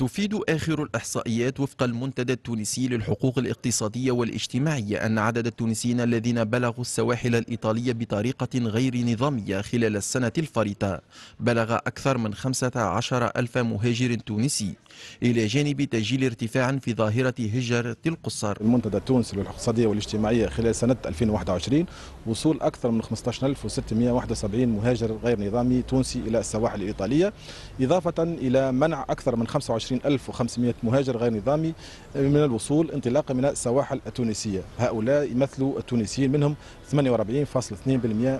تفيد آخر الإحصائيات وفق المنتدى التونسي للحقوق الاقتصادية والاجتماعية أن عدد التونسيين الذين بلغوا السواحل الإيطالية بطريقة غير نظامية خلال السنة الفريطة بلغ أكثر من 15 ألف مهاجر تونسي إلى جانب تسجيل ارتفاع في ظاهرة هجرة القصر المنتدى التونسي للاقتصادية والاجتماعية خلال سنة 2021 وصول أكثر من 15671 مهاجر غير نظامي تونسي إلى السواحل الإيطالية إضافة إلى منع أكثر من 25 22500 مهاجر غير نظامي آه، من الوصول انطلاقا من السواحل التونسية هؤلاء يمثلوا التونسيين منهم 48.2%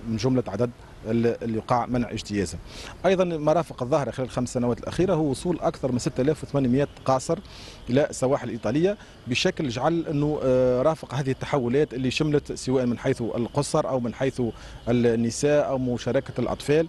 من جملة عدد اللي يقع منع اجتيازه ايضا مرافق الظاهره خلال الخمس سنوات الاخيره هو وصول اكثر من 6800 قاصر الى السواحل الايطاليه بشكل جعل انه آه، رافق هذه التحولات اللي شملت سواء من حيث القصر او من حيث النساء او مشاركه الاطفال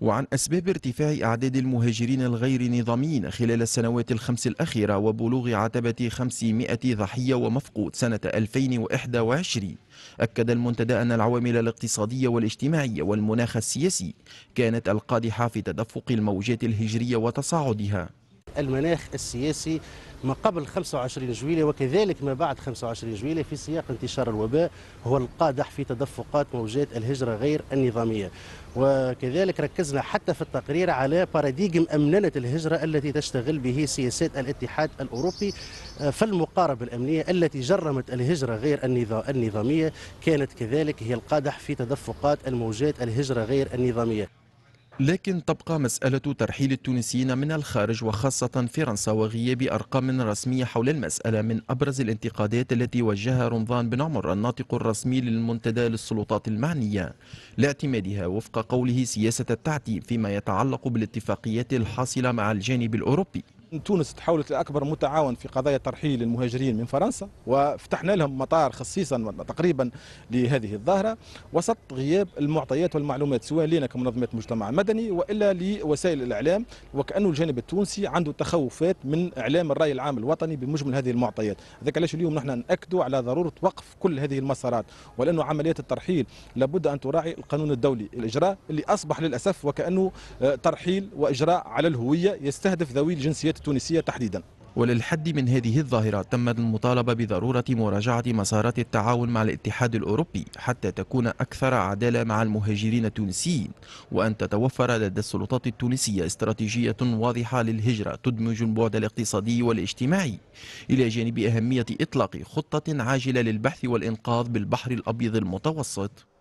وعن أسباب ارتفاع أعداد المهاجرين الغير نظاميين خلال السنوات الخمس الأخيرة وبلوغ عتبة 500 ضحية ومفقود سنة 2021 أكد المنتدى أن العوامل الاقتصادية والاجتماعية والمناخ السياسي كانت القادحة في تدفق الموجات الهجرية وتصاعدها المناخ السياسي ما قبل 25 جويلية وكذلك ما بعد 25 جويلية في سياق انتشار الوباء هو القادح في تدفقات موجات الهجرة غير النظامية وكذلك ركزنا حتى في التقرير على باراديجم أمننة الهجرة التي تشتغل به سياسات الاتحاد الأوروبي آه، فالمقاربة الأمنية التي جرمت الهجرة غير النظامية كانت كذلك هي القادح في تدفقات الموجات الهجرة غير النظامية لكن تبقى مسألة ترحيل التونسيين من الخارج وخاصة فرنسا وغياب أرقام رسمية حول المسألة من أبرز الانتقادات التي وجهها رمضان بن عمر الناطق الرسمي للمنتدى للسلطات المعنية لاعتمادها وفق قوله سياسة التعتيم فيما يتعلق بالاتفاقيات الحاصلة مع الجانب الأوروبي تونس تحولت لاكبر متعاون في قضايا ترحيل المهاجرين من فرنسا وفتحنا لهم مطار خصيصا تقريبا لهذه الظاهره وسط غياب المعطيات والمعلومات سواء لنا كمنظمات مجتمع مدني والا لوسائل الاعلام وكانه الجانب التونسي عنده تخوفات من اعلام الراي العام الوطني بمجمل هذه المعطيات ذاك علاش اليوم نحن ناكدوا على ضروره وقف كل هذه المسارات ولانه عمليات الترحيل لابد ان تراعي القانون الدولي الاجراء اللي اصبح للاسف وكانه آه، ترحيل واجراء على الهويه يستهدف ذوي الجنسيات التونسية تحديدا وللحد من هذه الظاهرة تمت المطالبة بضرورة مراجعة مسارات التعاون مع الاتحاد الأوروبي حتى تكون أكثر عدالة مع المهاجرين التونسيين وأن تتوفر لدى السلطات التونسية استراتيجية واضحة للهجرة تدمج البعد الاقتصادي والاجتماعي إلى جانب أهمية إطلاق خطة عاجلة للبحث والإنقاذ بالبحر الأبيض المتوسط